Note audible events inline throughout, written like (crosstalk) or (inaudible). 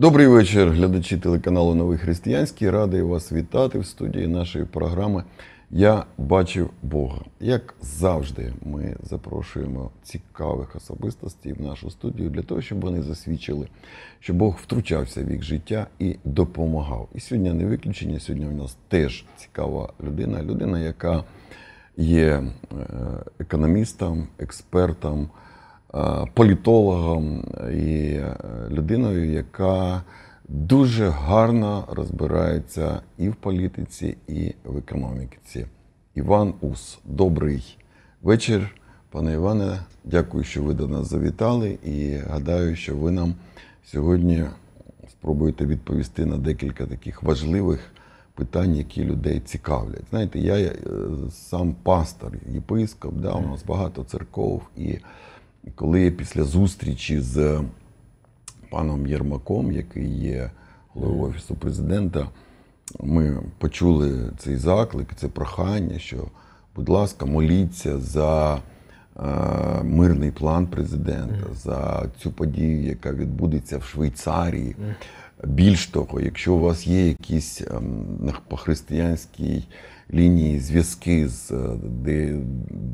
Добрий вечір, глядачі телеканалу Новий Християнський. Радий вас вітати в студії нашої програми Я бачив Бога. Як завжди, ми запрошуємо цікавих особистостей в нашу студію для того, щоб вони засвідчили, що Бог втручався в їх життя і допомагав. І сьогодні не виключення. Сьогодні у нас теж цікава людина, людина, яка є е, економістом, експертом. Е, політологом і е, людиною, яка дуже гарно розбирається і в політиці, і в економіці. Іван Ус, добрий вечір, пане Іване. Дякую, що ви до нас завітали, і гадаю, що ви нам сьогодні спробуєте відповісти на декілька таких важливих. Питань, які людей цікавлять. Знаєте, я е, сам пастор, єпископ, да, у нас багато церков, і коли після зустрічі з паном Єрмаком, який є головою офісу президента, ми почули цей заклик, це прохання, що, будь ласка, моліться за е, мирний план президента, за цю подію, яка відбудеться в Швейцарії. Більш того, якщо у вас є якісь ем, по християнській лінії зв'язки з е,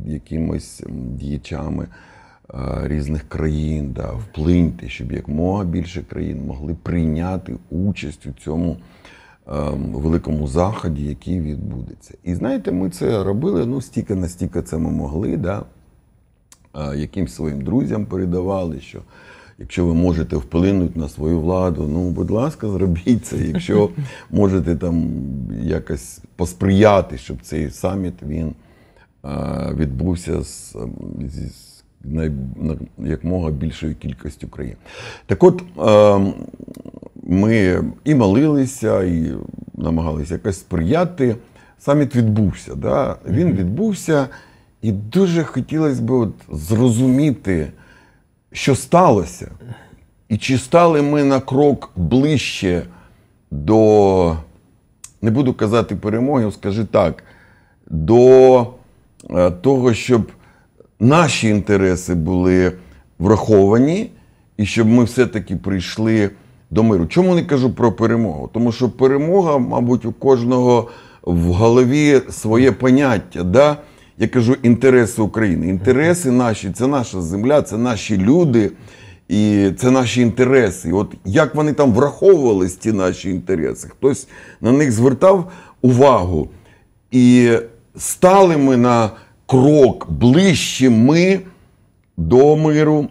якимось діячами Е, різних країн, да, вплиньте, щоб якмога більше країн могли прийняти участь у цьому ем, великому заході, який відбудеться. І знаєте, ми це робили ну, стільки настільки це ми могли. Да? Е, якимсь своїм друзям передавали, що якщо ви можете вплинути на свою владу, ну будь ласка, зробіть це. Якщо (laughs) можете там якось посприяти, щоб цей саміт він е, відбувся з, ем, з Якомога більшою кількістю країн. Так от ем, ми і молилися, і намагалися якось сприяти. Саміт відбувся. Да? Він відбувся, і дуже хотілося б от зрозуміти, що сталося, і чи стали ми на крок ближче до, не буду казати перемоги, скажи так, до е, того, щоб наші інтереси були враховані, і щоб ми все-таки прийшли до миру. Чому не кажу про перемогу? Тому що перемога, мабуть, у кожного в голові своє поняття. Да? Я кажу інтереси України. Інтереси наші це наша земля, це наші люди. І це наші інтереси. От як вони там враховувались, ці наші інтереси, хтось на них звертав увагу. І стали ми на крок ближче ми до миру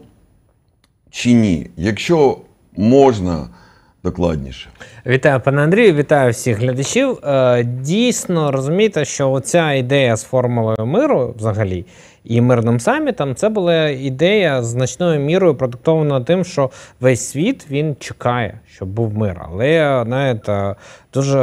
чи ні. Якщо можна докладніше. Вітаю, пане Андрію, вітаю всіх глядачів. Е, дійсно розумієте, що оця ідея з формулою миру взагалі. І мирним самітом це була ідея значною мірою продиктована тим, що весь світ він чекає, щоб був мир. Але знаєте, дуже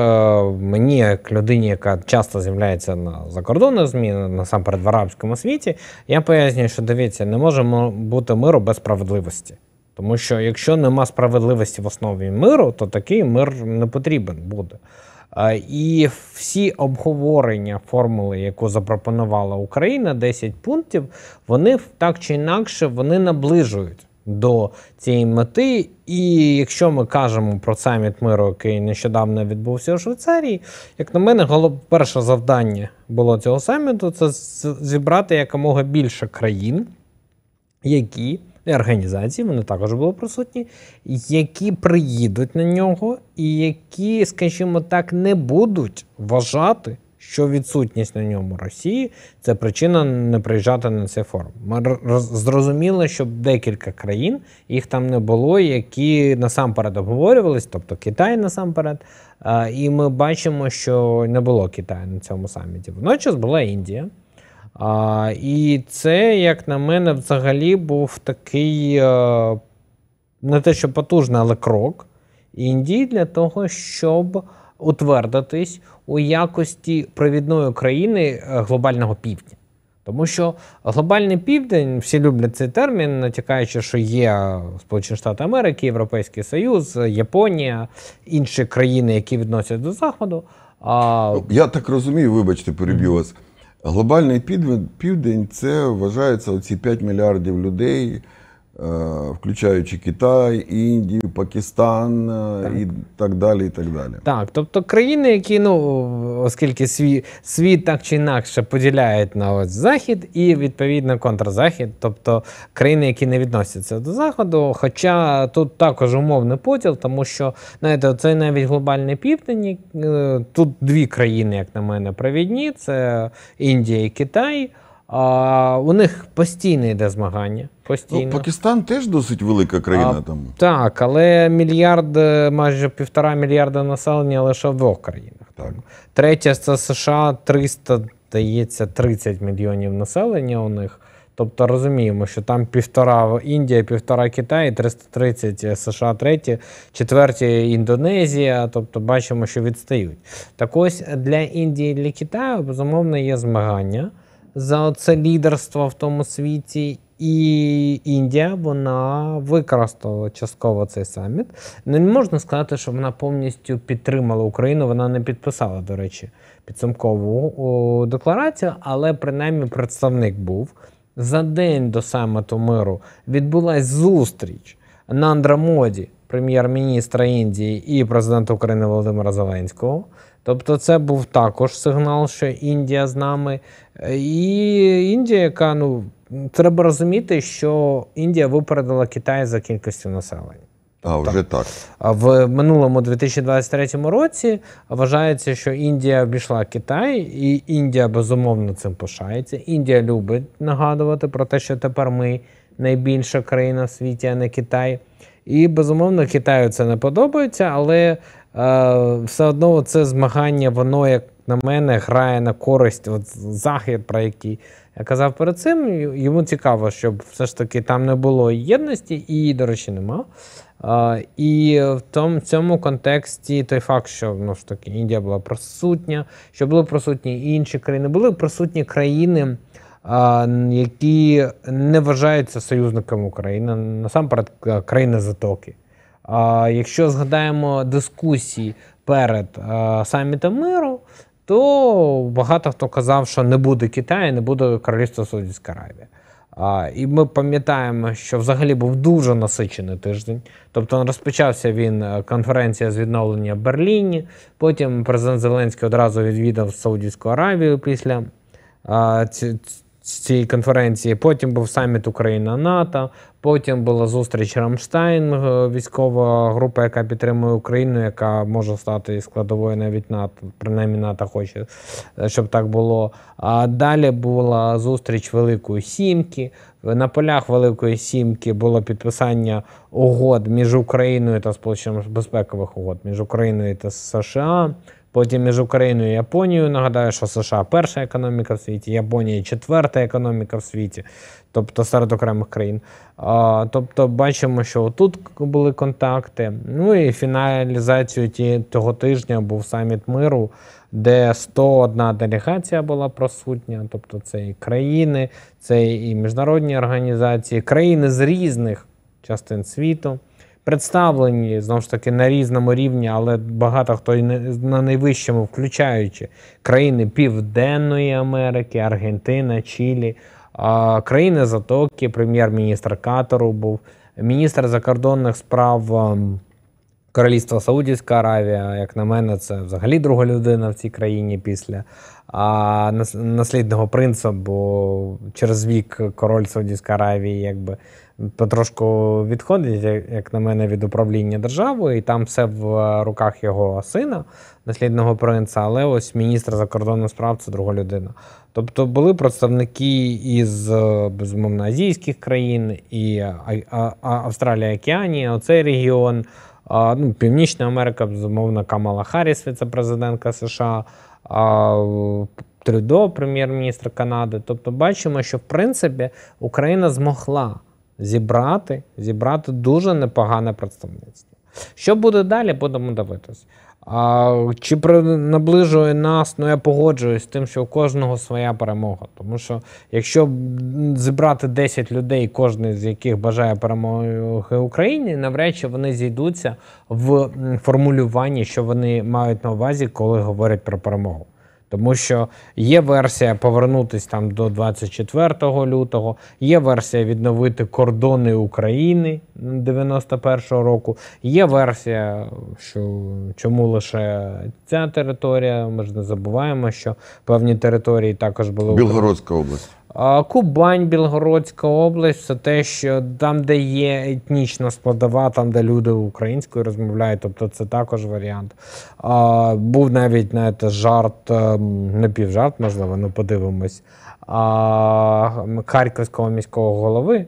мені, як людині, яка часто з'являється на закордонних змі, насамперед в арабському світі, я пояснюю, що дивіться, не може бути миру без справедливості. Тому що якщо нема справедливості в основі миру, то такий мир не потрібен буде. І всі обговорення формули, яку запропонувала Україна, 10 пунктів, вони так чи інакше вони наближують до цієї мети. І якщо ми кажемо про саміт миру, який нещодавно відбувся у Швейцарії, як на мене, голов... перше завдання було цього саміту це зібрати якомога більше країн, які організації, вони також були присутні, які приїдуть на нього, і які, скажімо так, не будуть вважати, що відсутність на ньому Росії це причина не приїжджати на цей форум. Ми зрозуміли, що декілька країн їх там не було, які насамперед обговорювались, тобто Китай насамперед. І ми бачимо, що не було Китаю на цьому саміті. Водночас була Індія. А, І це, як на мене, взагалі був такий е, не те, що потужний, але крок Індії для того, щоб утвердитись у якості провідної країни е, глобального півдня. Тому що глобальний південь, всі люблять цей термін, натякаючи, що є Сполучені Штати Америки, Європейський Союз, Японія, інші країни, які відносять до Заходу. А... Ну, я так розумію, вибачте, переб'ю вас. Глобальний південь це вважається оці 5 мільярдів людей. Э, включаючи Китай, Індію, Пакистан э, так. і так далі. і Так, далі. Так, тобто країни, які, ну, оскільки свій світ так чи інакше поділяють на ось Захід і відповідно контрзахід, тобто країни, які не відносяться до Заходу. Хоча тут також умовний поділ, тому що знаєте, це навіть глобальний південь. Е, тут дві країни, як на мене, провідні: це Індія і Китай. А, У них постійне йде змагання. Постійно. Ну, Пакистан теж досить велика країна а, там. Так, але мільярд, е, майже півтора мільярда населення лише в двох країнах. Так. Третя це США, 300, дається 30 мільйонів населення у них. Тобто розуміємо, що там півтора Індія, півтора Китай, 330 США, треті, четверті Індонезія. Тобто бачимо, що відстають. Так ось для Індії, для Китаю, безумовно, є змагання за це лідерство в тому світі. І Індія вона використала частково цей саміт. Не ну, можна сказати, що вона повністю підтримала Україну. Вона не підписала, до речі, підсумкову декларацію, але принаймні представник був за день до саміту миру. відбулася зустріч на Андрамоді, прем'єр-міністра Індії і президента України Володимира Зеленського. Тобто це був також сигнал, що Індія з нами. І Індія, яка ну треба розуміти, що Індія випередила Китай за кількістю населення. А вже так. так. в минулому 2023 році вважається, що Індія обійшла Китай, і Індія безумовно цим пишається. Індія любить нагадувати про те, що тепер ми найбільша країна в світі, а не Китай. І безумовно Китаю це не подобається, але все одно це змагання, воно, як на мене, грає на користь от захід, про який я казав перед цим. Йому цікаво, щоб все ж таки там не було єдності, і до речі, нема. і в тому цьому контексті той факт, що ну ж таки Індія була присутня, що були присутні інші країни, були присутні країни, які не вважаються союзниками України, насамперед е, країни Затоки. Якщо згадаємо дискусії перед е, самітом миру, то багато хто казав, що не буде Китаю, не буде Королівства Саудівська Аравії. І ми пам'ятаємо, що взагалі був дуже насичений тиждень. Тобто розпочався він е, конференція з відновлення в Берліні. Потім президент Зеленський одразу відвідав Саудівську Аравію після а, з цієї конференції. Потім був саміт Україна-НАТО. Потім була зустріч Рамштайн, е, військова група, яка підтримує Україну, яка може стати складовою навіть НАТО, принаймні НАТО хоче, е, щоб так було. А далі була зустріч Великої Сімки. На полях Великої Сімки було підписання угод між Україною та Сполученими безпекових угод між Україною та США. Потім між Україною і Японією. Нагадаю, що США перша економіка в світі, Японія четверта економіка в світі, тобто серед окремих країн. А, Тобто, бачимо, що тут були контакти. Ну і фіналізацію ті, того тижня був саміт миру, де 101 делегація була присутня. Тобто, це і країни, це і міжнародні організації, країни з різних частин світу представлені знову ж таки на різному рівні, але багато хто і на найвищому, включаючи країни Південної Америки, Аргентина, Чилі, країни Затоки, прем'єр-міністр Катару був міністр закордонних справ. Королівства Саудівська Аравія, як на мене, це взагалі друга людина в цій країні після а, наслідного принца, бо через вік король Саудівської Аравії якби потрошку відходить, як на мене, від управління державою, і там все в е, руках його сина, наслідного принца, але ось міністр закордонних справ це друга людина. Тобто були представники із е, безумовно азійських країн і е, Австралія, Океанія, оцей регіон. ну, Північна Америка, безумовно, Камала Харріс, віце-президентка США, Трюдо, прем'єр-міністр Канади. Тобто, бачимо, що в принципі Україна змогла зібрати, зібрати дуже непогане представництво. Що буде далі, будемо дивитись. А, Чи наближує нас, ну я погоджуюсь з тим, що у кожного своя перемога. Тому що якщо зібрати 10 людей, кожен з яких бажає перемоги Україні, навряд чи вони зійдуться в формулюванні, що вони мають на увазі, коли говорять про перемогу. Тому що є версія повернутися там до 24 лютого, є версія відновити кордони України 91-го року, є версія, що чому лише ця територія. Ми ж не забуваємо, що певні території також були Білгородська область. Кубань, Білгородська область це те, що там, де є етнічна складова, там, де люди українською розмовляють, тобто це також варіант. А, Був навіть знаєте, жарт, ем, не півжарт, можливо, ну подивимось, а, Харківського міського голови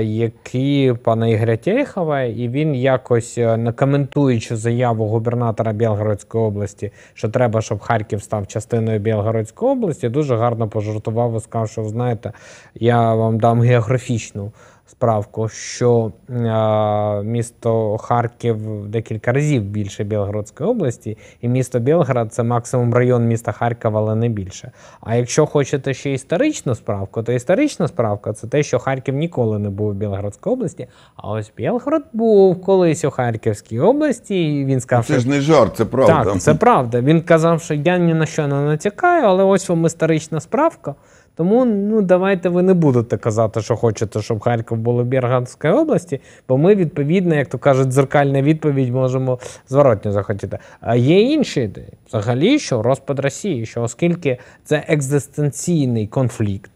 які пана Ігоря Тєхова, і він якось е, не коментуючи заяву губернатора Білгородської області, що треба, щоб Харків став частиною Білгородської області, дуже гарно пожартував і сказав, що знаєте, я вам дам географічну справку, що е, місто Харків декілька разів більше Білгородської області, і місто Білград це максимум район міста Харкова, але не більше. А якщо хочете ще історичну справку, то історична справка це те, що Харків ніколи не був в Білгородській області. А ось Білгород був колись у Харківській області. і Він сказав, це ж не жарт, це правда. Так, Це правда. Він казав, що я ні на що не натякаю, але ось вам історична справка. Тому ну давайте ви не будете казати, що хочете, щоб Харків було в Бірганської області, бо ми відповідно, як то кажуть, дзеркальна відповідь можемо зворотню захотіти. А є інші ідеї взагалі, що розпад Росії, що оскільки це екзистенційний конфлікт.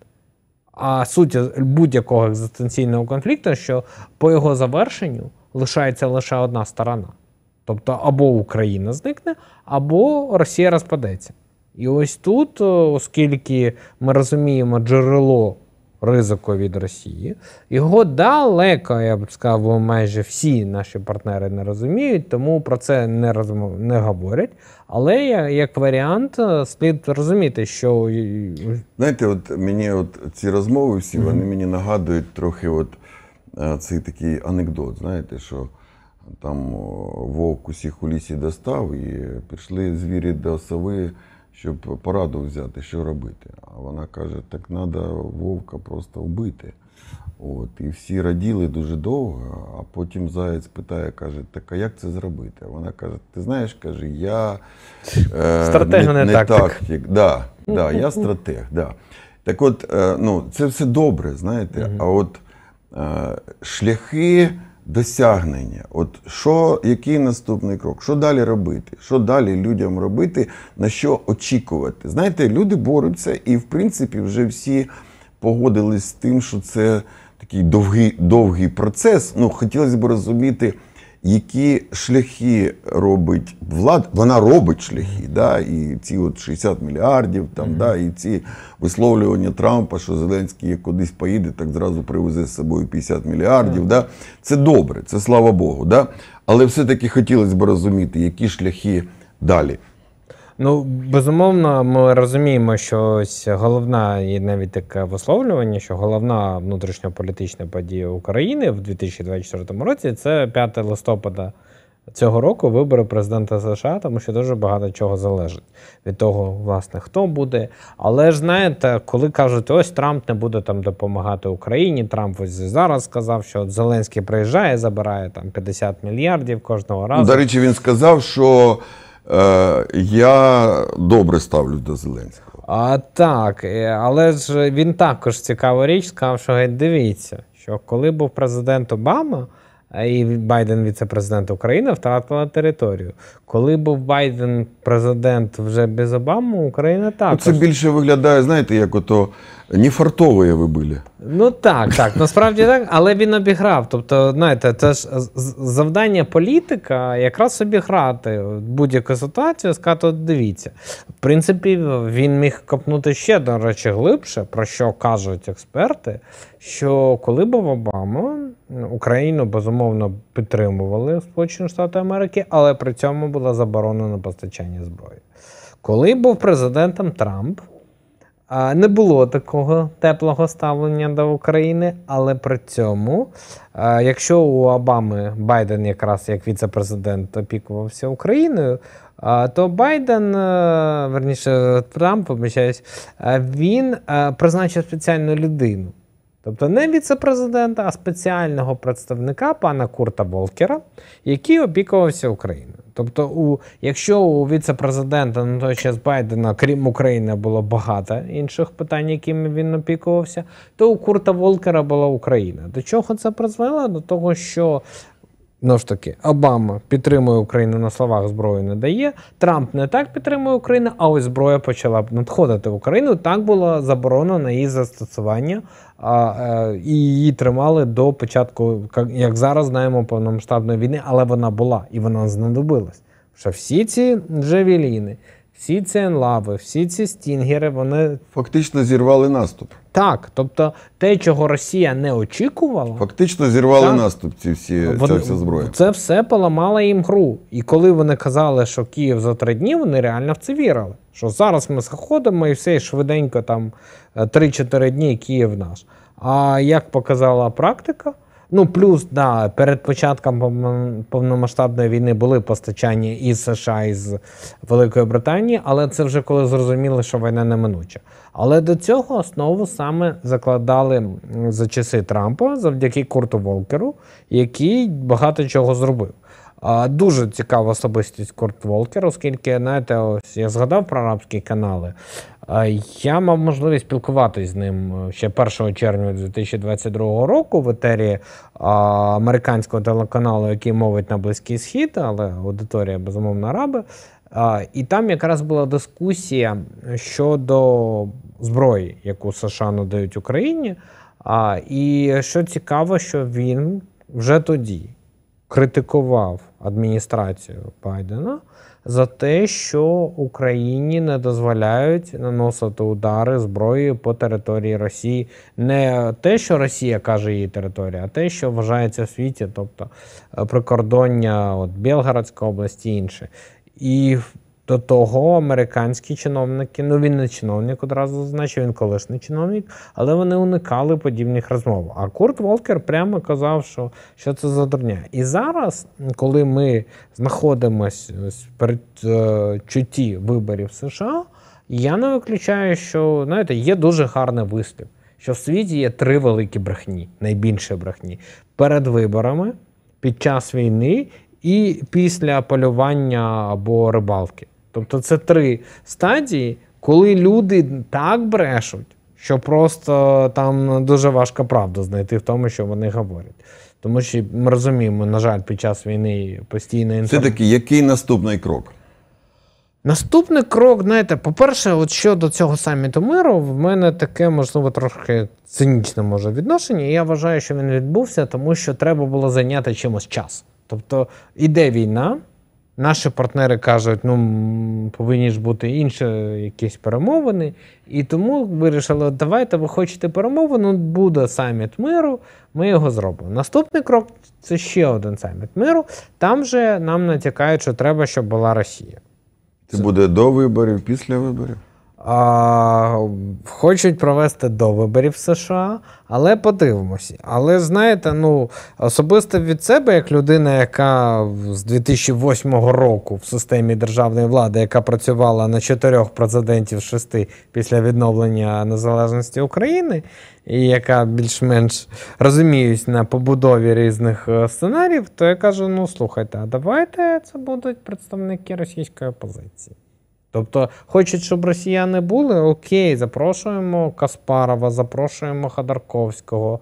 А суть будь-якого екзистенційного конфлікту, що по його завершенню лишається лише одна сторона. Тобто або Україна зникне, або Росія розпадеться. І ось тут, е, оскільки ми розуміємо джерело ризику від Росії, його далеко, я б сказав, майже всі наші партнери не розуміють, тому про це не розмов... не говорять. Але як варіант, е, слід розуміти, що знаєте, от мені, от ці розмови всі mm -hmm. вони мені нагадують трохи, от е, цей такий анекдот, знаєте, що. Там вовк усіх у лісі достав, і пішли звірі до сови щоб пораду взяти, що робити. А вона каже: так треба вовка просто вбити. От, І всі раділи дуже довго, а потім Заяць питає, каже, так а як це зробити? А Вона каже, ти знаєш, каже, я е, стратег, не, не тактик. тактик. Да, да, Я стратег. Да. Так от, е, ну, це все добре, знаєте, а от е, шляхи. Досягнення, от що, який наступний крок, що далі робити, що далі людям робити, на що очікувати. Знаєте, люди борються, і в принципі вже всі погодились з тим, що це такий довгий довгий процес. Ну хотілося б розуміти які шляхи робить влада, вона робить шляхи, да, і ці от 60 мільярдів, там, mm -hmm. да, і ці висловлювання Трампа, що Зеленський як кудись поїде, так зразу привезе з собою 50 мільярдів. Mm -hmm. Да. Це добре, це слава Богу. Да? Але все-таки хотілося б розуміти, які шляхи далі. Ну, безумовно, ми розуміємо, що ось головна і навіть таке висловлювання, що головна внутрішньополітична подія України в 2024 році це 5 листопада цього року вибори президента США, тому що дуже багато чого залежить від того, власне, хто буде. Але ж знаєте, коли кажуть, ось Трамп не буде там допомагати Україні. Трамп ось зараз сказав, що Зеленський приїжджає, забирає там 50 мільярдів кожного разу. До речі, він сказав, що. Е, я добре ставлюсь до Зеленського. А, Так, е, але ж він також цікаву річ сказав, що геть дивіться, що коли був президент Обама е, і Байден віце-президент України, втратила територію. Коли був Байден президент вже без Обами, Україна ну, також. Це більше виглядає, знаєте, як ото Нефартовые ви були. Ну так, так. Насправді так, але він обіграв. Тобто, знаєте, це ж завдання політика якраз обіграти будь-яку ситуацію, сказати, дивіться. В принципі, він міг копнути ще, до речі, глибше, про що кажуть експерти, що коли був Обама, Україну безумовно підтримували Сполучені Штати Америки, але при цьому було заборонено постачання зброї. Коли був президентом Трамп. Не було такого теплого ставлення до України, але при цьому, якщо у Обами Байден якраз як віце-президент опікувався Україною, то Байден, верніше Трамп, обіцяюсь, він призначив спеціальну людину. Тобто не віце-президента, а спеціального представника пана Курта Волкера, який опікувався Україною. Тобто, у якщо у віцепрезидента на той час Байдена, крім України, було багато інших питань, якими він опікувався, то у Курта Волкера була Україна. До чого це призвело? До того, що Ну ж таки, Обама підтримує Україну на словах зброю не дає. Трамп не так підтримує Україну, а ось зброя почала надходити в Україну. Так було заборонено її застосування, а, а, е, і її тримали до початку, як зараз знаємо, повномасштабної війни, але вона була і вона знадобилась. Що всі ці джевеліни всі ці енлави, всі ці стінгери, вони фактично зірвали наступ. Так, тобто те, чого Росія не очікувала, фактично зірвали так, наступ. Ці всі вони, ця вся зброя. Це все поламало їм гру. І коли вони казали, що Київ за три дні, вони реально в це вірили. Що зараз ми заходимо і все швиденько там 3-4 е, дні Київ наш. А як показала практика, Ну плюс да, перед початком повномасштабної війни були постачання із США із Великої Британії, але це вже коли зрозуміли, що війна неминуча. Але до цього основу саме закладали за часи Трампа завдяки Курту Волкеру, який багато чого зробив. Дуже цікава особистість Курт Волкер, оскільки знаєте, ось я згадав про арабські канали. Я мав можливість спілкуватися з ним е, ще 1 червня 2022 року в етері американського телеканалу, який мовить на Близький Схід, але аудиторія безумовно араби. І там якраз була дискусія щодо зброї, яку США надають Україні. І що цікаво, що він вже тоді критикував адміністрацію Байдена за те, що Україні не дозволяють наносити удари зброєю по території Росії, не те, що Росія каже її територія, а те, що вважається в світі, тобто е, прикордоння от Білгородської області і інше. І до того американські чиновники, ну він не чиновник, одразу зазначив, він колишній чиновник, але вони уникали подібних розмов. А Курт Волкер прямо казав, що що це за дурня. І зараз, коли ми знаходимося перед е, чутті виборів США, я не виключаю, що знаєте, є дуже гарний вислів, що в світі є три великі брехні, найбільше брехні перед виборами, під час війни. І після полювання або рибалки. Тобто це три стадії, коли люди так брешуть, що просто там дуже важка правду знайти в тому, що вони говорять. Тому що ми розуміємо, на жаль, під час війни постійно інформація. Це таки, який наступний крок? Наступний крок, знаєте, по-перше, от щодо цього саміту миру, в мене таке, можливо, трошки цинічне може відношення. Я вважаю, що він відбувся, тому що треба було зайняти чимось час. Тобто іде війна, Наші партнери кажуть, ну повинні ж бути інші якісь перемовини. І тому вирішили, давайте ви хочете перемовину, буде саміт миру, ми його зробимо. Наступний крок це ще один саміт миру. Там же нам натякають, що треба, щоб була Росія. Це буде до виборів, після виборів? а, Хочуть провести до виборів США, але подивимося. Але знаєте, ну особисто від себе, як людина, яка з 2008 року в системі державної влади, яка працювала на чотирьох президентів шести після відновлення незалежності України, і яка більш-менш розуміюсь на побудові різних е, сценаріїв, то я кажу: ну слухайте, а давайте це будуть представники російської опозиції. Тобто, хочуть, щоб росіяни були, окей, запрошуємо Каспарова, запрошуємо Ходорковського,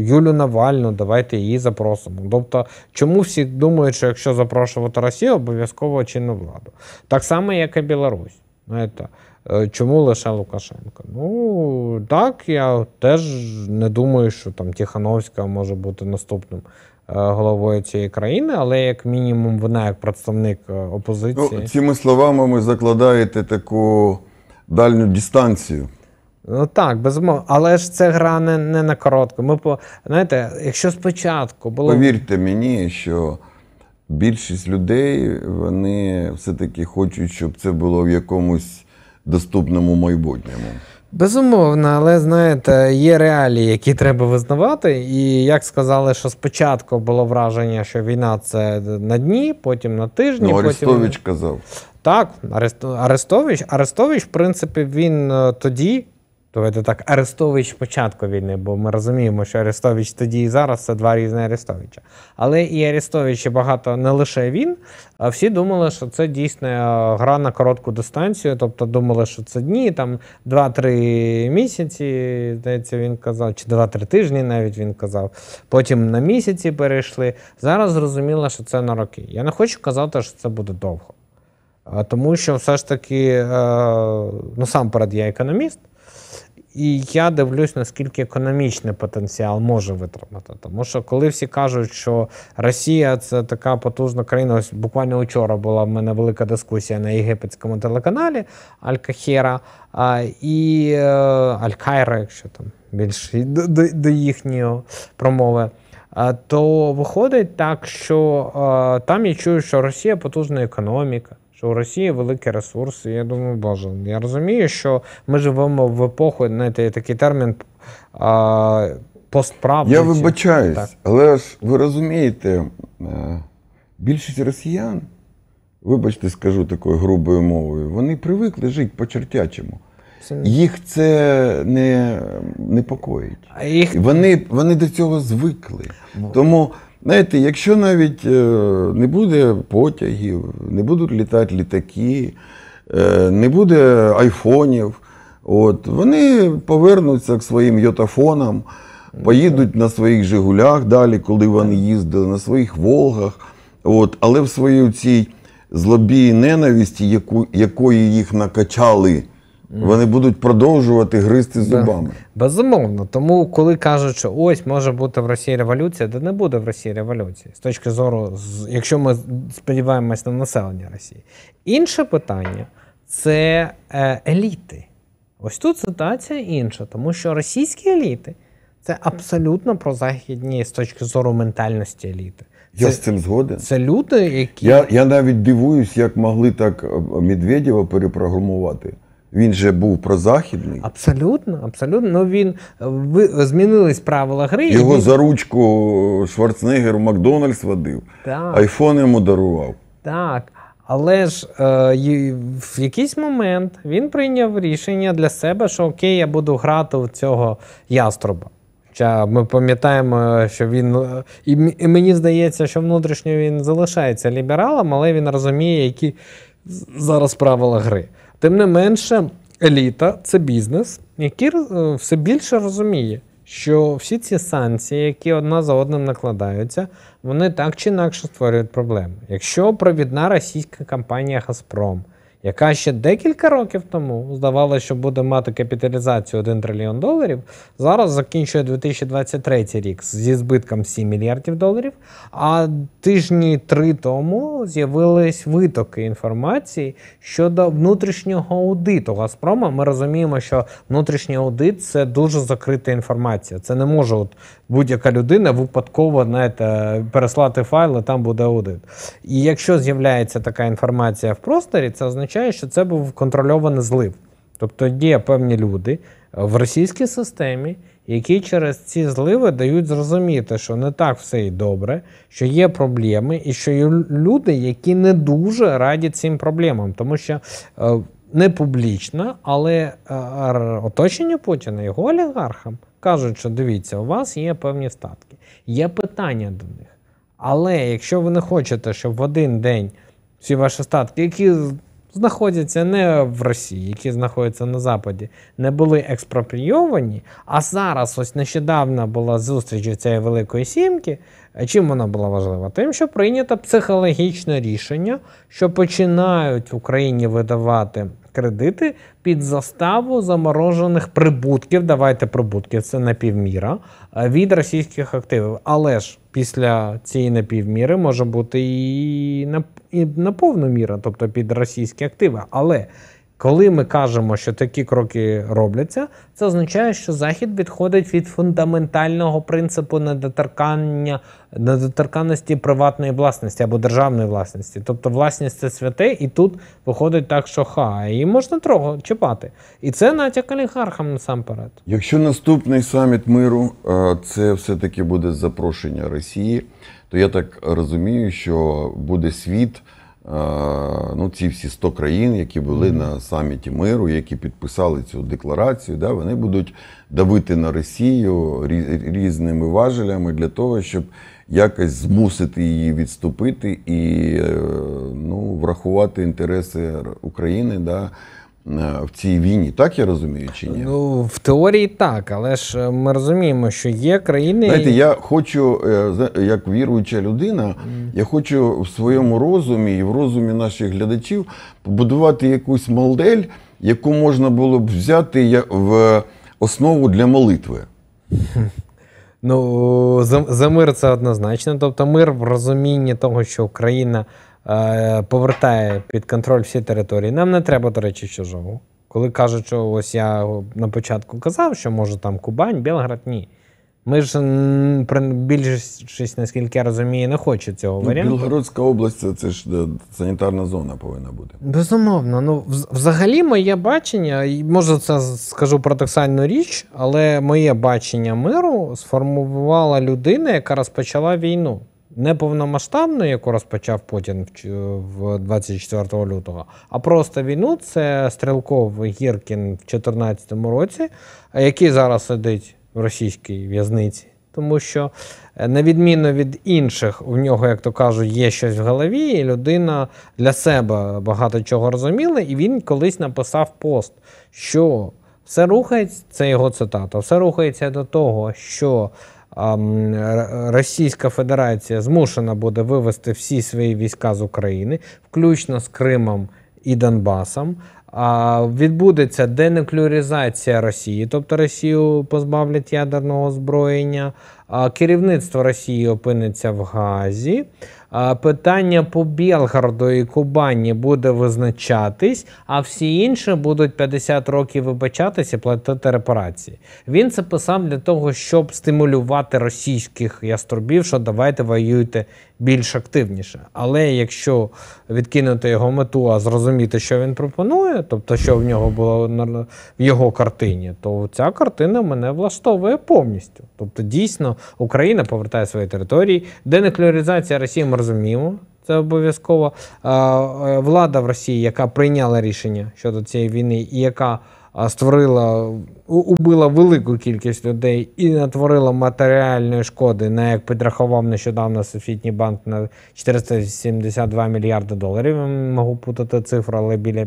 Юлю Навальну, давайте її запросимо. Тобто, чому всі думають, що якщо запрошувати Росію, обов'язково чинну владу? Так само, як і Білорусь. Знаєте, е, Чому лише Лукашенко? Ну так, я теж не думаю, що там Тихановська може бути наступним Е, головою цієї країни, але як мінімум вона, як представник е, ну, опозиції. Ну, Цими словами ви закладаєте таку дальню дистанцію. Ну так, безумовно. Але ж це гра не не на коротку. Ми по знаєте, якщо спочатку було. Повірте мені, що більшість людей вони все-таки хочуть, щоб це було в якомусь доступному майбутньому. Безумовно, але знаєте, є реалії, які треба визнавати. І як сказали, що спочатку було враження, що війна це на дні, потім на тижні. Ну, Арестович потім... казав. Так, Арестович. Арестович, в принципі, він е, тоді Тобто так, Арестович початку війни, бо ми розуміємо, що Арестович тоді і зараз це два різні Арестовича. Але і Арестович багато не лише він, а всі думали, що це дійсно е, гра на коротку дистанцію. Тобто думали, що це дні, там два-три місяці, здається, він казав, чи два-три тижні навіть він казав. Потім на місяці перейшли. Зараз зрозуміло, що це на роки. Я не хочу казати, що це буде довго. Тому що все ж таки, е, насамперед, я економіст. І я дивлюсь, наскільки економічний потенціал може витримати. Тому що коли всі кажуть, що Росія це така потужна країна, ось буквально вчора була в мене велика дискусія на єгипетському телеканалі Аль-Кахіра і е, Аль-Кайра, якщо там більше до, до, до їхньої промови. То виходить так, що е, там я чую, що Росія потужна економіка, що у Росії великі ресурси. Я думаю, боже, я розумію, що ми живемо в епоху, знаєте, такий термін а, постправди. Я вибачаюсь, так. але ж ви розумієте, е, більшість росіян, вибачте, скажу такою грубою мовою, вони привикли жити по чертячому. Їх це не непокоїть. Їх... Вони вони до цього звикли. Тому Знаєте, якщо навіть е, не буде потягів, не будуть літати літаки, е, не буде айфонів, от, вони повернуться к своїм йотафонам, поїдуть на своїх Жигулях далі, коли вони їздили, на своїх Волгах. От, Але в своїй цій злобі і ненависті, яку, якої їх накачали вони будуть продовжувати гризти зубами. Безумовно. Тому, коли кажуть, що ось може бути в Росії революція, де не буде в Росії революції з точки зору, якщо ми сподіваємось на населення Росії. Інше питання це е, еліти. Ось тут ситуація інша, тому що російські еліти це абсолютно прозахідні з точки зору ментальності еліти. Це, я з цим згоден. Це люди, які. Я я навіть дивуюсь, як могли так е, Медведєва перепрограмувати. Він же був прозахідний. Абсолютно, абсолютно. Ну він е, ви, е, змінились правила гри. Його він... за ручку Шварценеггер в Макдональдс водив, так. айфон йому дарував. Так. Але ж е, в якийсь момент він прийняв рішення для себе, що окей, я буду грати в цього яструба. Хоча ми пам'ятаємо, що він е, і мені здається, що внутрішньо він залишається лібералом, але він розуміє, які зараз правила гри. Тим не менше, еліта це бізнес, який е, все більше розуміє, що всі ці санкції, які одна за одним накладаються, вони так чи інакше створюють проблеми. Якщо провідна російська компанія Газпром яка ще декілька років тому здавалося, що буде мати капіталізацію 1 трильйон доларів, зараз закінчує 2023 рік зі збитком 7 мільярдів доларів. А тижні три тому з'явились витоки інформації щодо внутрішнього аудиту Газпрома. Ми розуміємо, що внутрішній аудит це дуже закрита інформація. Це не може от будь-яка людина випадково знаєте, переслати файли, там буде аудит. І якщо з'являється така інформація в просторі, це означає означає, що це був контрольований злив. Тобто є певні люди в російській системі, які через ці зливи дають зрозуміти, що не так все і добре, що є проблеми, і що є люди, які не дуже раді цим проблемам, тому що е, не публічно, але е, оточення Путіна його олігархам кажуть, що дивіться, у вас є певні статки, є питання до них. Але якщо ви не хочете, щоб в один день всі ваші статки, які знаходяться не в Росії, які знаходяться на Западі, не були експропрійовані. А зараз, ось нещодавно була зустріч у цієї великої сімки. Чим вона була важлива? Тим, що прийнято психологічне рішення, що починають в Україні видавати. Кредити під заставу заморожених прибутків. Давайте прибутків, це на півміра е, від російських активів. Але ж після цієї напівміри може бути і на і на повну міру, тобто під російські активи. Але коли ми кажемо, що такі кроки робляться, це означає, що Захід відходить від фундаментального принципу недоторкання недоторканності приватної власності або державної власності. Тобто власність це святе, і тут виходить так, що ха, її можна трохи чіпати. І це натяк олігархам насамперед. Якщо наступний саміт миру е, це все-таки буде запрошення Росії, то я так розумію, що буде світ ну, ці всі 100 країн, які були на саміті миру, які підписали цю декларацію, да, вони будуть давити на Росію різними важелями для того, щоб якось змусити її відступити і е, ну, врахувати інтереси України. Да, Е, в цій війні, так я розумію, чи ні? Ну в теорії так, але ж е, ми розуміємо, що є країни. Знаєте, я хочу, е, як віруюча людина, я хочу в своєму розумі і в розумі наших глядачів побудувати якусь модель, яку можна було б взяти в основу для молитви. Ну за, за мир це однозначно. Тобто, мир в розумінні того, що Україна. Е, повертає під контроль всі території. Нам не треба, до речі, чужого. Коли кажуть, що ось я на початку казав, що може там Кубань, Білград, ні. Ми ж більшість, наскільки я розумію, не хоче цього ну, варіанту. Білгородська область це ж санітарна зона повинна бути. Безумовно. Ну, взагалі, моє бачення, може це скажу парадоксальну річ, але моє бачення миру сформувала людина, яка розпочала війну неповномасштабну, яку розпочав Путін в 24 лютого, а просто війну це Стрелков Гіркін в 2014 році, який зараз сидить в російській в'язниці. Тому що, е, на відміну від інших, у нього, як то кажуть, є щось в голові, і людина для себе багато чого розуміла, і він колись написав пост, що все рухається, це його цитата, все рухається до того, що Російська Федерація змушена буде вивести всі свої війська з України, включно з Кримом і Донбасом. Відбудеться денуклеаризація Росії, тобто Росію позбавлять ядерного озброєння, керівництво Росії опиниться в Газі питання по Белгороду і Кубані буде визначатись, а всі інші будуть 50 років вибачатися і платити репарації. Він це писав для того, щоб стимулювати російських яструбів, що давайте воюйте більш активніше. Але якщо відкинути його мету, а зрозуміти, що він пропонує, тобто, що в нього було в його картині, то ця картина мене влаштовує повністю. Тобто, дійсно, Україна повертає свої території. Денуклеаризація Росії ми розуміємо. Це обов'язково е, влада в Росії, яка прийняла рішення щодо цієї війни, і яка створила, убила велику кількість людей і натворила матеріальної шкоди, на як підрахував нещодавно Софітній банк на 472 мільярди доларів. Я можу путати цифру, але біля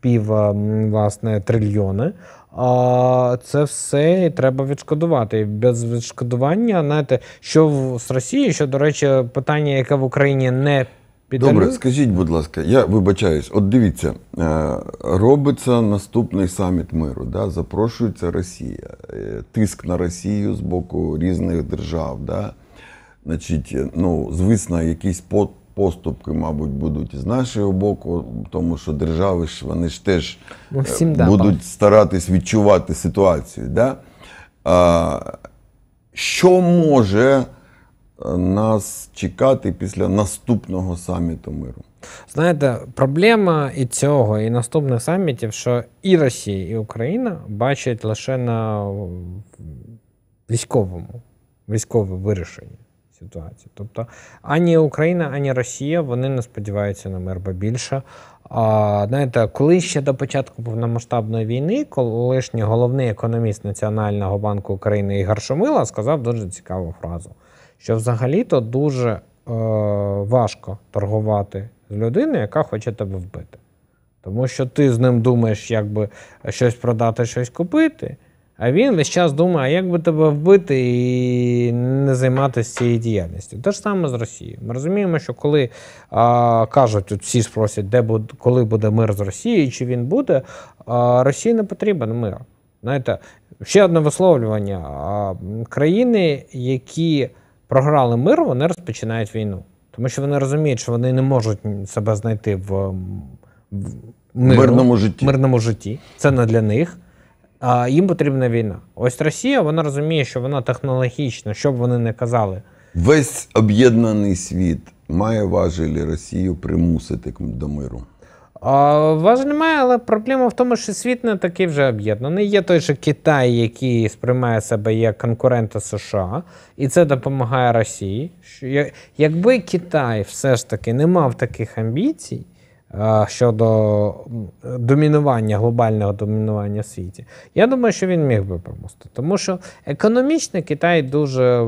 пів е, власне трильйони. А це все треба відшкодувати. Без відшкодування знаєте, що з Росії, що до речі, питання, яке в Україні не Піддалю? Добре, скажіть, будь ласка, я вибачаюсь, от дивіться, е, робиться наступний саміт миру, да? запрошується Росія, е, тиск на Росію з боку різних держав. Да? Значить, е, ну, Звісно, якісь поступки, мабуть, будуть з нашого боку, тому що держави ж вони ж теж Всім будуть старатись відчувати ситуацію. Да? А, Що може нас чекати після наступного саміту миру? Знаєте, проблема і цього, і наступних самітів, що і Росія, і Україна бачать лише на військовому, військове вирішення ситуації. Тобто ані Україна, ані Росія вони не сподіваються на мир, бо більше. А, Знаєте, коли ще до початку повномасштабної війни, колишній головний економіст Національного банку України Ігор Шумила сказав дуже цікаву фразу що взагалі-то дуже е, важко торгувати з людиною, яка хоче тебе вбити. Тому що ти з ним думаєш, як би щось продати, щось купити, а він весь час думає, а як би тебе вбити і не займатися цією діяльністю. Те ж саме з Росією. Ми розуміємо, що коли а, е, кажуть, тут всі спросять, де буде, коли буде мир з Росією, чи він буде, а, е, Росії не потрібен мир. Знаєте, ще одне висловлювання: а, країни, які програли мир, вони розпочинають війну. Тому що вони розуміють, що вони не можуть себе знайти в, в мирну, мирному житті. мирному житті. Це не для них. А Їм потрібна війна. Ось Росія вона розуміє, що вона технологічна, що б вони не казали. Весь об'єднаний світ має важелі Росію примусити до миру. Важель немає, але проблема в тому, що світ не такий вже об'єднаний. Є той же Китай, який сприймає себе як конкурента США, і це допомагає Росії. Якби Китай все ж таки не мав таких амбіцій, Е, щодо домінування, глобального домінування в світі. Я думаю, що він міг би примусити. Тому що економічно Китай дуже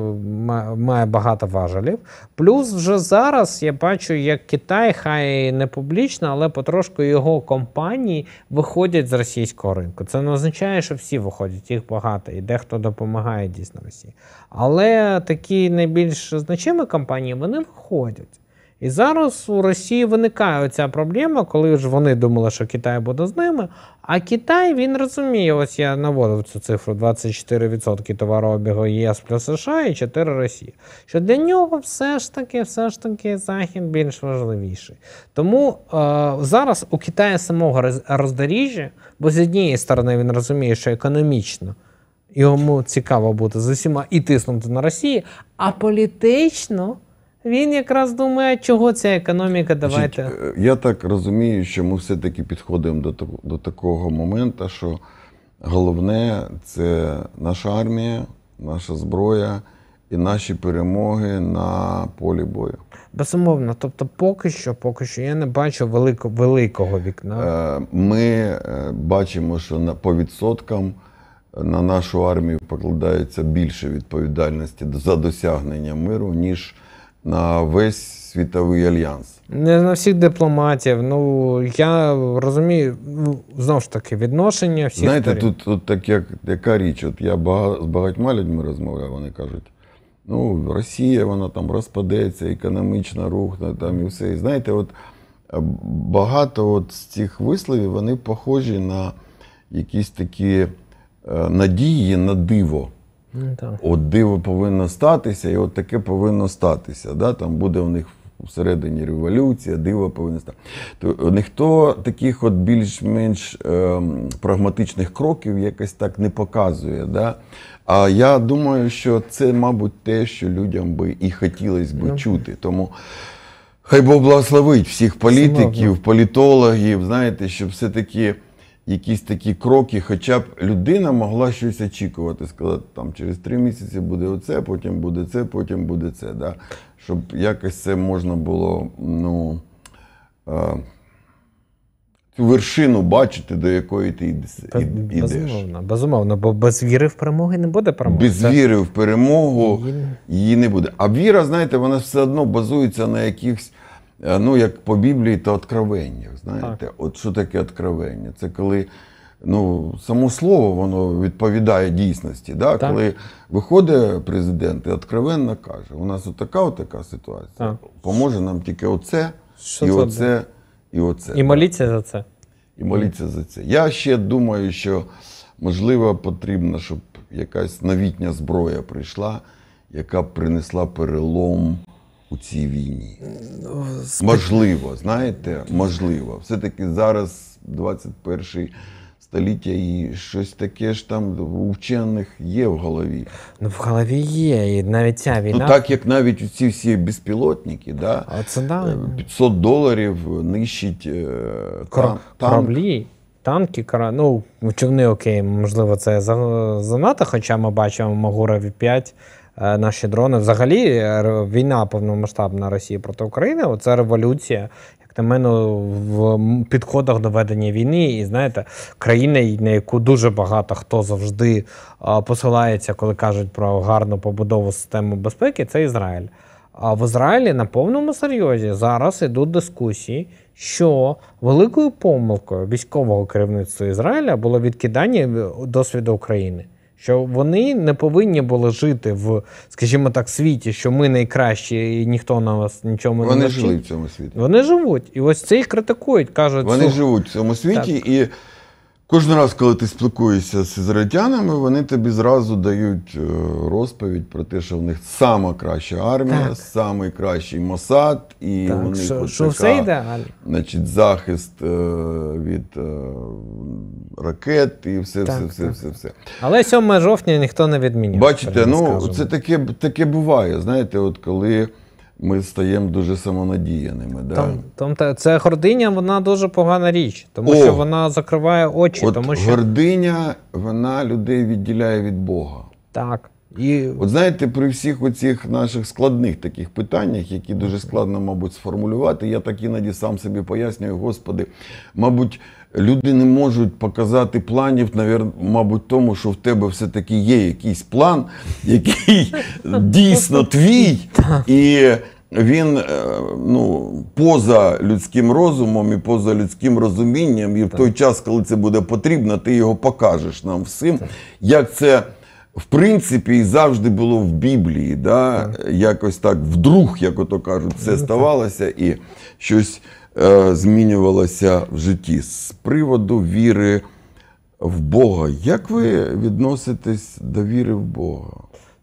має багато важелів. Плюс вже зараз я бачу, як Китай, хай не публічно, але потрошку його компанії виходять з російського ринку. Це не означає, що всі виходять, їх багато, і дехто допомагає дійсно Росії. Але такі найбільш значимі компанії вони виходять. І зараз у Росії виникає ця проблема, коли ж вони думали, що Китай буде з ними. А Китай він розуміє, ось я наводив цю цифру: 24% товарообігу ЄС плюс США і 4 Росії. Що для нього все ж таки, все ж таки, захід більш важливіший. Тому е, зараз у Китаї самого роздоріжжя, бо з однієї сторони він розуміє, що економічно. Йому цікаво бути з усіма і тиснути на Росію, а політично він якраз думає, чого ця економіка давайте. Е, я так розумію, що ми все-таки підходимо до до такого моменту, що головне це наша армія, наша зброя і наші перемоги на полі бою. Безумовно, тобто, поки що, поки що, я не бачу велико, великого вікна. Е, ми е, бачимо, що на по відсоткам. На нашу армію покладається більше відповідальності за досягнення миру, ніж на весь світовий альянс. Не на всіх дипломатів. Ну я розумію, ну знову ж таки, відношення всіх. Знаєте, тут тут так як яка річ? От я бага, з багатьма людьми розмовляв, вони кажуть. Ну, Росія, вона там розпадеться, економічно рухне там і все. І знаєте, от е, багато от з цих висловів вони похожі на якісь такі е, надії на диво. Ну, от диво повинно статися, і от таке повинно статися. Да? Там буде у них всередині революція, диво повинно статися. Ніхто таких от більш-менш ем, прагматичних кроків якось так не показує. Да? А я думаю, що це, мабуть, те, що людям би і хотілося б yeah. Ну. чути. Тому хай Бог благословить всіх політиків, політологів, знаєте, щоб все-таки якісь такі кроки, хоча б людина могла щось очікувати, сказати, там через три місяці буде оце, потім буде це, потім буде це. Да? Щоб якось це можна було ну, е, цю вершину бачити, до якої ти йдеш. Безумовно, безумовно, бо без віри в перемоги не буде перемоги. Без це... віри в перемогу її не буде. А віра, знаєте, вона все одно базується на якихось ну як по Біблії, то откровеннях. Знаєте, так. от що таке откровення? Це коли ну, само слово воно відповідає дійсності. Да? Так. Коли виходить президент і откровенно каже, у нас отака отака ситуація. Так. Поможе нам тільки оце, що і оце, і оце. І моліться за це. І моліться за це. Я ще думаю, що можливо потрібно, щоб якась новітня зброя прийшла, яка принесла перелом у цій війні? Ну, можливо, знаєте, можливо. Все-таки зараз 21 століття і щось таке ж там у вчених є в голові. Ну, в голові є, і навіть ця ну, війна. Ну так як навіть у ці всі безпілотники, да, а це да. 500 е, доларів нищить е, Кор... кораблі. Танки, кара... ну човни окей, можливо, це занадто, хоча ми бачимо Магура v 5 Е, наші дрони. Взагалі, е, війна повномасштабна Росії проти України це революція, як на мене, в підходах до ведення війни. І знаєте, країна, на яку дуже багато хто завжди е, посилається, коли кажуть про гарну побудову систему безпеки, це Ізраїль. А в Ізраїлі на повному серйозі зараз йдуть дискусії, що великою помилкою військового керівництва Ізраїля було відкидання досвіду України. Що вони не повинні були жити в, скажімо так, світі, що ми найкращі, і ніхто на вас нічому вони не Вони жили в цьому світі. Вони живуть. І ось це їх критикують. кажуть, Вони що... живуть в цьому світі так. і. Кожен раз, коли ти спілкуєшся з ізраїльтянами, вони тобі зразу дають е, розповідь про те, що в них сама краща армія, так. найкращий Мосад, і так, у що, от що все ідеально. Значить, захист е, від е, ракет і все, так, все, так. все, все. Але 7 жовтня ніхто не відмінює. Бачите, ну це таке таке буває. Знаєте, от коли ми стаємо дуже самонадіяними. Да? Там, там та, Це гординя, вона дуже погана річ, тому О, що вона закриває очі. От тому що... Гординя вона людей відділяє від Бога. Так. І... От знаєте, при всіх оцих наших складних таких питаннях, які дуже складно, мабуть, сформулювати, я так іноді сам собі пояснюю, Господи, мабуть, люди не можуть показати планів, мабуть, тому що в тебе все-таки є якийсь план, (laughs) який дійсно твій, і він е, ну, поза людським розумом і поза людським розумінням. І в той час, коли це буде потрібно, ти його покажеш нам всім, як це. В принципі, і завжди було в Біблії, да? Так. якось так вдруг, як ото кажуть, це ну, ставалося, і щось Е, змінювалася в житті з приводу віри в Бога. Як ви відноситесь до віри в Бога?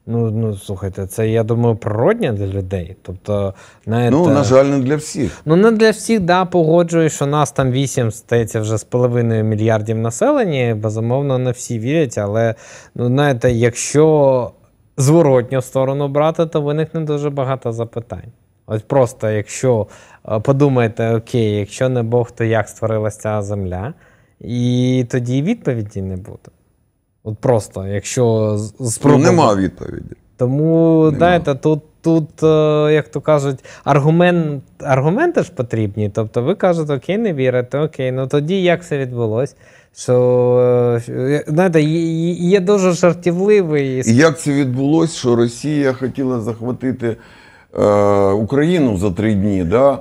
Ну ну слухайте, це я думаю природня для людей. Тобто, навіть, ну на жаль, не для всіх. Ну не для всіх, да, погоджуюсь, що нас там вісім стається вже з половиною мільярдів населення. Безумовно, не всі вірять, але ну знаєте, якщо зворотню сторону брати, то виникне дуже багато запитань. От просто, якщо е, подумаєте, окей, якщо не Бог, то як створилася ця земля, і тоді відповіді не буде. От просто, якщо спробувати. Ну, нема відповіді. Тому знаєте, тут тут, е, як то кажуть, аргумент, аргументи ж потрібні. Тобто ви кажете, окей, не вірите, окей, ну тоді як це відбулося, Що е, знаєте, є дуже жартівливий. І як це відбулося, що Росія хотіла захватити е, Україну за три дні, да?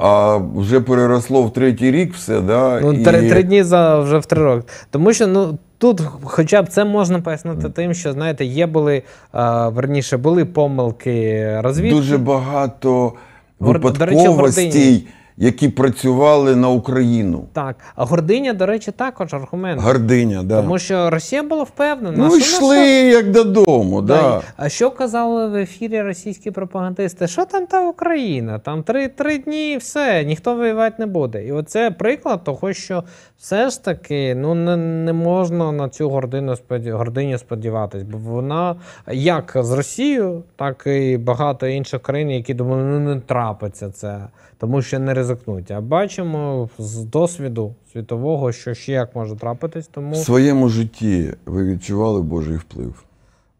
а вже переросло в третій рік все. Да? Ну, три, і... три дні за вже в три роки. Тому що ну. Тут, хоча б це можна пояснити тим, що знаєте, є були а, верніше були помилки розвідки. Дуже багато випадковостей які працювали на Україну. Так, а гординя, до речі, також аргумент. Гординя, да. Тому що Росія була впевнена. Ну, йшли нас... як додому. Да. да. А що казали в ефірі російські пропагандисти? Що там та Україна? Там три три дні і все, ніхто воювати не буде. І оце приклад того, що все ж таки ну не, не можна на цю гордину споді... гординю сподіватись, бо вона як з Росією, так і багато інших країн, які думали, ну не трапиться це тому що не ризикнуть. А бачимо з досвіду світового, що ще як може трапитись. Тому в своєму житті ви відчували Божий вплив?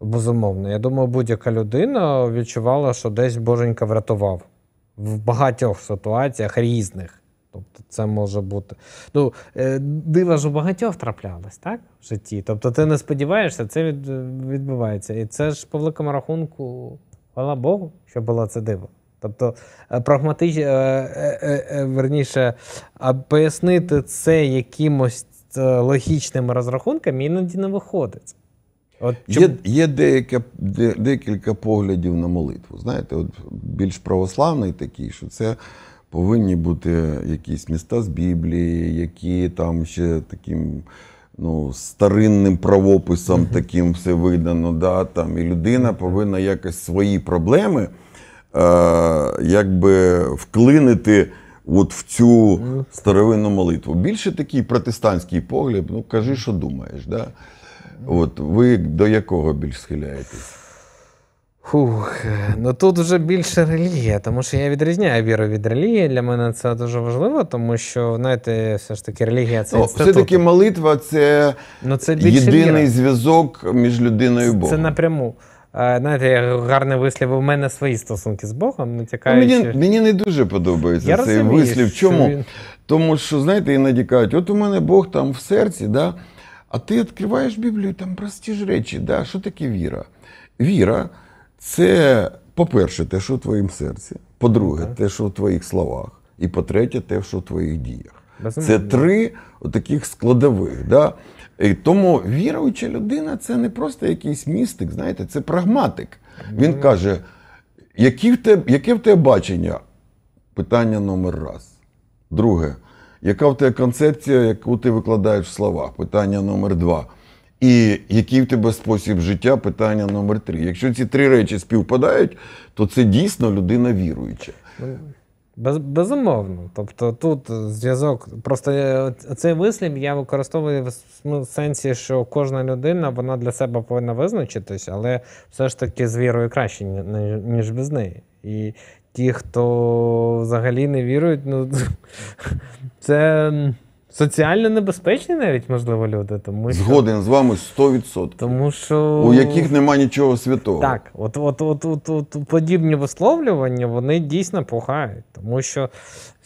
Безумовно. Я думаю, будь-яка людина відчувала, що десь Боженька врятував в багатьох ситуаціях різних. Тобто це може бути. Ну, е, дива ж у багатьох траплялось, так? В житті. Тобто ти не сподіваєшся, це від, відбувається. І це ж по великому рахунку, хвала Богу, що було це диво. Тобто е, прагматично, е, е, верніше, пояснити це якимось логічними розрахунками іноді не виходить. От чому? Є є деяка, де, декілька поглядів на молитву. Знаєте, от більш православний такий, що це повинні бути якісь міста з Біблії, які там ще таким ну, старинним правописом таким все видано. да, там, І людина повинна якось свої проблеми. Е, якби вклинити от в цю старовинну молитву. Більше такий протестантський погляд, ну кажи, що думаєш. Да? От Ви до якого більш схиляєтесь? Фух, е, ну тут вже більше релігія, тому що я відрізняю віру від релігії. Для мене це дуже важливо, тому що знаєте, все ж таки релігія це інститут. все-таки молитва це, ну, це єдиний зв'язок між людиною і Богом. Це напряму. Знаєте, я гарний вислів. У мене свої стосунки з Богом. Натякаючи... Ну, мені мені не дуже подобається я цей розумію, вислів. Чому? Що Тому що, знаєте, іноді кажуть, от у мене Бог там в серці, да? а ти відкриваєш Біблію, там прості ж речі. Да? Що таке віра? Віра це, по-перше, те, що в твоєму серці, по-друге, okay. те, що в твоїх словах, і по-третє, те, що в твоїх діях. Безумовно. Це три таких складових. Да? І Тому віруюча людина це не просто якийсь містик, знаєте, це прагматик. Він каже, які в тебе, яке в тебе бачення? Питання номер раз. Друге, яка в тебе концепція, яку ти викладаєш в словах? Питання номер два. І який в тебе спосіб життя? Питання номер три. Якщо ці три речі співпадають, то це дійсно людина віруюча. Без, Безумовно. Тобто тут зв'язок. Просто цей вислів я використовую ну, в сенсі, що кожна людина вона для себе повинна визначитись, але все ж таки з вірою краще, ніж без неї. І ті, хто взагалі не вірують, ну (laughs) це. Соціально небезпечні навіть, можливо, люди. Тому що... Згоден з вами 100%. Тому що... У яких нема нічого святого. Так, от от, от, от, от подібні висловлювання вони дійсно пухають, Тому що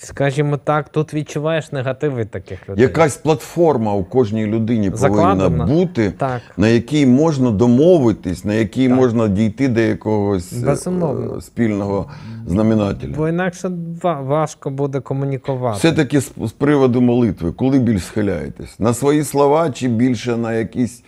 Скажімо так, тут відчуваєш негативи таких людей. Якась платформа у кожній людині Закладена. повинна бути, так. на якій можна домовитись, на якій так. можна дійти до якогось е, Безумовно. спільного знаменателя. Бо інакше важко буде комунікувати. Все-таки з, приводу молитви, коли більш схиляєтесь? На свої слова чи більше на якісь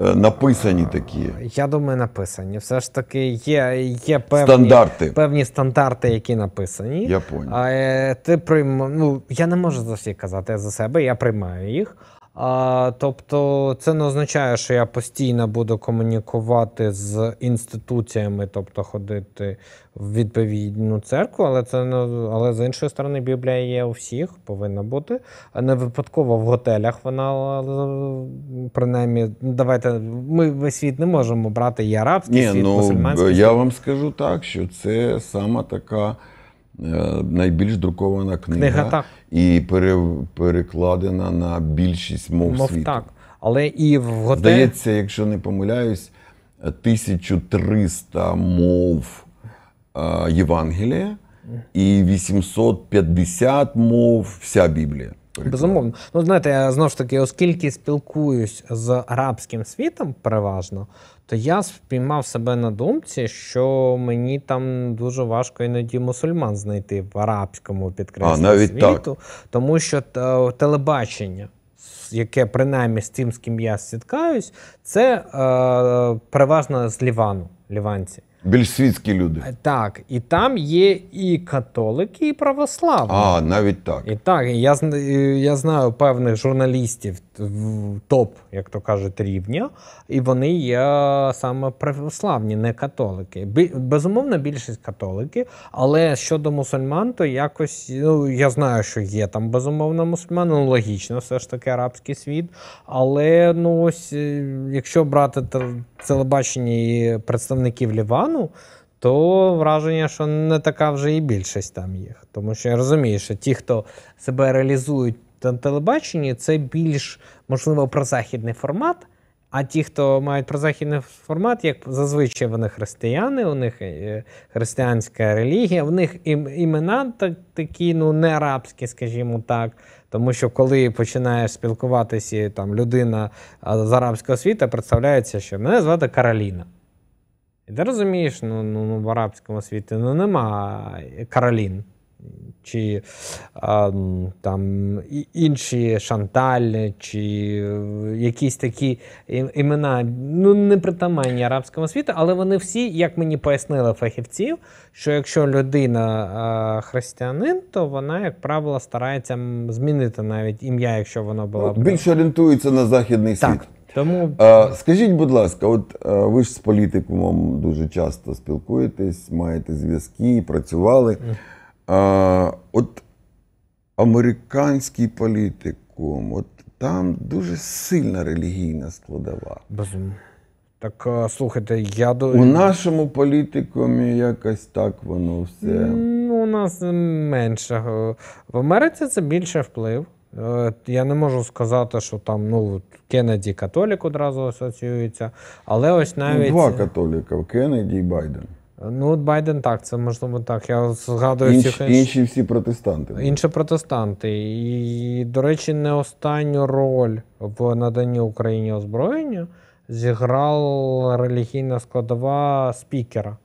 Е, написані такі? Я думаю, написані. Все ж таки, є є певні стандарти, певні стандарти, які написані. Я понял. А, е, ти прийма... ну, Я не можу за всіх казати за себе, я приймаю їх. А, Тобто, це не означає, що я постійно буду комунікувати з інституціями, тобто ходити в відповідну церкву, але це не але з іншої сторони, Біблія є у всіх, повинна бути. А не випадково в готелях вона е, принаймні, давайте ми весь світ не можемо брати і арабський Ні, світ, ну, мусульманський. Я світ. вам скажу так, що це сама така. Е, найбільш друкована книга, книга так. і пере, перекладена на більшість мов, мов світу. так. Але і в готель... Здається, якщо не помиляюсь, 1300 мов е, Євангелія і 850 мов вся Біблія. Безумовно. Ну, знаєте, я знову ж таки, оскільки спілкуюсь з арабським світом переважно, то тобто я спіймав себе на думці, що мені там дуже важко іноді мусульман знайти в арабському підкреслі світу, так. тому що е, телебачення. Яке принаймні з тим, з ким я сіткаюсь, це е, переважно з Лівану, ліванці. Більш світські люди. Е, так, і там є і католики, і православні. А, навіть так. І так, я я знаю певних журналістів топ, як то кажуть, рівня, і вони є саме православні, не католики. Безумовно, більшість католики, але щодо мусульман, то якось ну я знаю, що є там безумовно мусульмани, ну логічно, все ж таки арабський світ. Але ну ось е, якщо брати телебаченні і представників Лівану, то враження, що не така вже і більшість там їх. Тому що я розумію, що ті, хто себе реалізують на телебаченні, це більш можливо прозахідний формат. А ті, хто мають прозахідний формат, як зазвичай вони християни, у них е, християнська релігія, у них імена так, такі, ну не арабські, скажімо так, тому що коли починаєш спілкуватися, там людина з арабського світу представляється, що мене звати Кароліна. І ти розумієш, ну, ну, ну в арабському світі ну, нема Каролін чи а, там інші Шанталь, чи е, якісь такі імена, ну не притаманні арабському світу, але вони всі, як мені пояснили фахівців, що якщо людина а, християнин, то вона, як правило, старається змінити навіть ім'я, якщо воно було ну, більше орієнтується на західний так. світ. Тому а, скажіть, будь ласка, от а, ви ж з політикумом дуже часто спілкуєтесь, маєте зв'язки, працювали. Mm. А, От американський політикум, от там дуже сильна релігійна складова. Безумно. Так слухайте, я до у нашому політикумі якось так воно все. Ну, у нас менше. В Америці це більше вплив. Е, я не можу сказати, що там ну Кеннеді католік одразу асоціюється, але ось ну, навіть два католіка Кеннеді і Байден. Ну, от Байден так, це можливо так. Я згадую Інш, всіх інші всі протестанти. Інші протестанти. І, до речі, не останню роль в наданні Україні озброєння зіграла релігійна складова спікера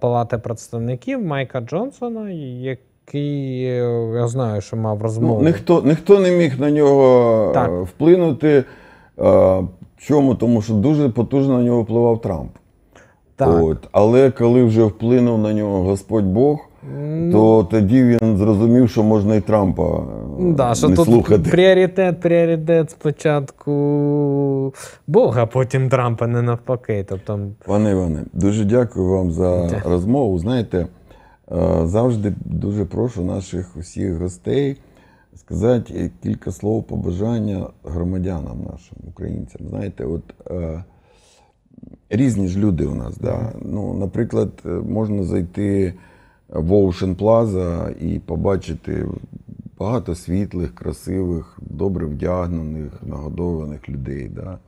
Палати представників Майка Джонсона, який е, я знаю, що мав ну, розмову. Ну, ніхто, ніхто не міг на нього е, так. вплинути. Е, чому? Тому що дуже потужно на нього впливав Трамп. Так. От. Але коли вже вплинув на нього Господь Бог, ну. то тоді він зрозумів, що можна і Трампа е, да, що не тут Пріоритет, пріоритет спочатку Бога, потім Трампа не навпаки. Тобто... Пане Іване, дуже дякую вам за Дя. розмову. Знаєте, е, завжди дуже прошу наших усіх гостей сказати кілька слов побажання громадянам нашим українцям. Знаєте, от. Е, різні ж люди у нас. Да. Ну, Наприклад, е, можна зайти в Ocean Plaza і побачити багато світлих, красивих, добре вдягнених, нагодованих людей. Да.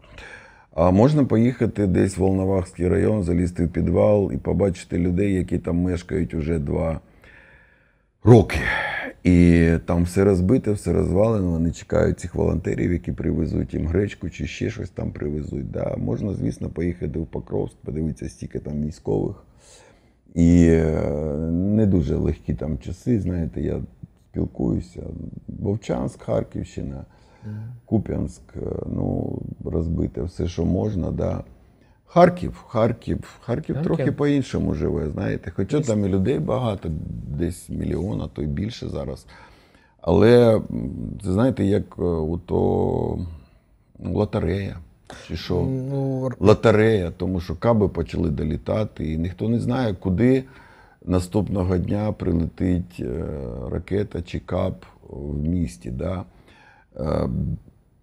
А можна поїхати десь в Волновахський район, залізти в підвал і побачити людей, які там мешкають уже два роки. І там все розбите, все розвалено. Вони чекають цих волонтерів, які привезуть їм гречку чи ще щось там привезуть. Да, Можна, звісно, поїхати в Покровськ, подивитися, стільки там військових. І е, не дуже легкі там часи. Знаєте, я спілкуюся. Вовчанськ, Харківщина, Куп'янськ, е, ну розбите все, що можна. да. Харків, Харків, Харків Харків. трохи по-іншому живе, знаєте. Хоча там і людей багато, десь мільйона, то й більше зараз. Але це знаєте, як е, у то ну, лотерея. Чи що? Ну... Лотерея, тому що каби почали долітати, і ніхто не знає, куди наступного дня прилетить е, ракета чи кап в місті. Да? Е,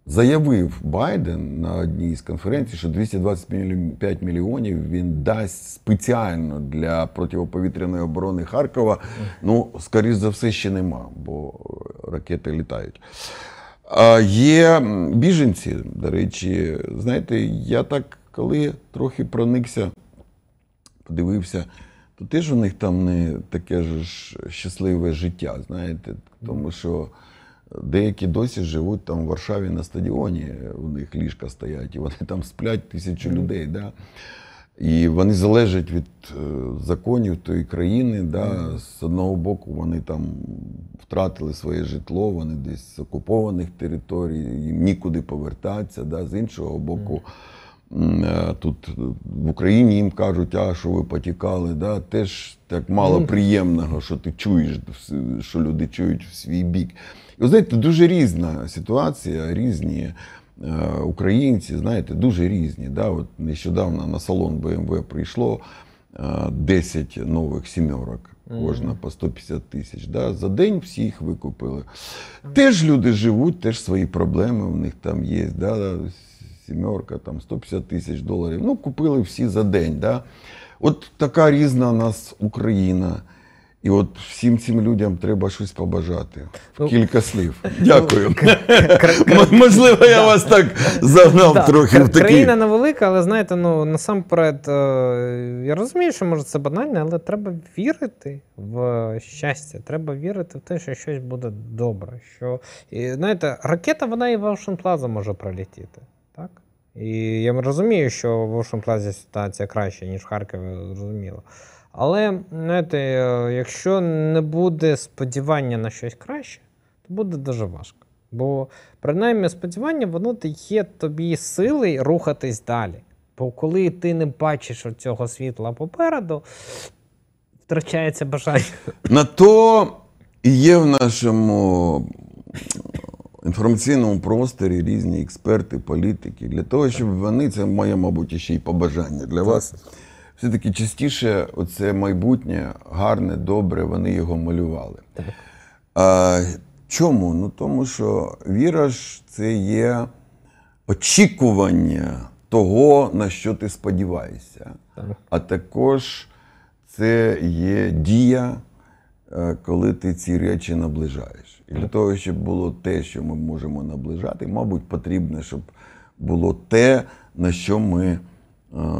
Заявив Байден на одній з конференцій, що 225 мільйонів він дасть спеціально для протиповітряної оборони Харкова. Ну, скоріш за все, ще нема, бо ракети літають. А Є біженці, до речі, знаєте, я так коли трохи проникся, подивився, то теж у них там не таке ж щасливе життя, знаєте, тому що. Деякі досі живуть там в Варшаві на стадіоні, у них ліжка стоять, і вони там сплять тисячу людей. Да? І вони залежать від е, законів тої країни. Да? З одного боку, вони там втратили своє житло, вони десь з окупованих територій, їм нікуди повертатися, да? з іншого боку. Е, тут е, в Україні їм кажуть, а що ви потікали, да? теж так мало приємного, що ти чуєш, що люди чують в свій бік. І ви знаєте, дуже різна ситуація, різні е, українці, знаєте, дуже різні. Да? От Нещодавно на салон БМВ прийшло 10 нових сімерок. Кожна по 150 тисяч. Да? За день всі їх викупили. Теж люди живуть, теж свої проблеми в них там є. Да? сімерка, там 150 тисяч доларів. Ну, купили всі за день. Да? От така різна у нас Україна. І от всім цим людям треба щось побажати. Ну, Кілька слів. Дякую. Ну, (laughs) можливо, я вас так загнав трохи в такі. Країна невелика, але знаєте, ну насамперед, е, я розумію, що може це банально, але треба вірити в щастя. Треба вірити в те, що щось буде добре. Що, і, Знаєте, ракета, вона і в вашим плаза може пролетіти. І я розумію, що в Ocean Plaza ситуація краща, ніж в Харкові, зрозуміло. Але знаєте, якщо не буде сподівання на щось краще, то буде дуже важко. Бо принаймні сподівання, воно дає тобі сили рухатись далі. Бо коли ти не бачиш цього світла попереду, втрачається бажання. На то є в нашому інформаційному просторі різні експерти, політики, для того, щоб вони, це моє, мабуть, ще й побажання для вас. Все-таки частіше оце майбутнє, гарне, добре, вони його малювали. А, Чому? Ну тому що віра ж це є очікування того, на що ти сподіваєшся. А також це є дія. Е, коли ти ці речі наближаєш. І для того, щоб було те, що ми можемо наближати, мабуть, потрібно, щоб було те, на що ми е,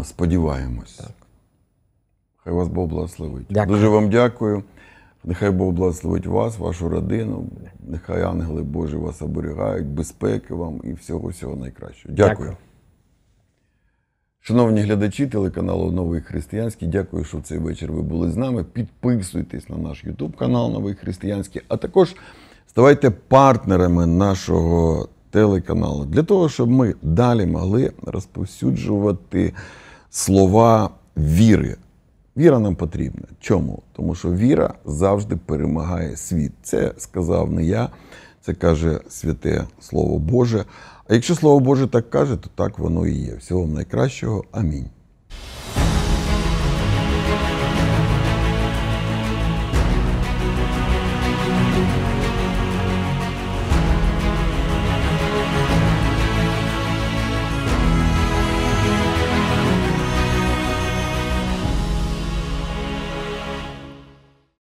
сподіваємось. Так. Хай вас Бог благословить. Дякую. Дуже вам дякую. Нехай Бог благословить вас, вашу родину. Нехай ангели Божі вас оберігають, безпеки вам і всього всього найкращого. Дякую. дякую. Шановні глядачі телеканалу Новий Християнський, дякую, що в цей вечір ви були з нами. Підписуйтесь на наш YouTube канал Новий Християнський, а також ставайте партнерами нашого телеканалу для того, щоб ми далі могли розповсюджувати слова віри. Віра нам потрібна. Чому? Тому що віра завжди перемагає світ. Це сказав не я, це каже святе Слово Боже. А якщо слово Боже так каже, то так воно і є. Всього вам найкращого. Амінь.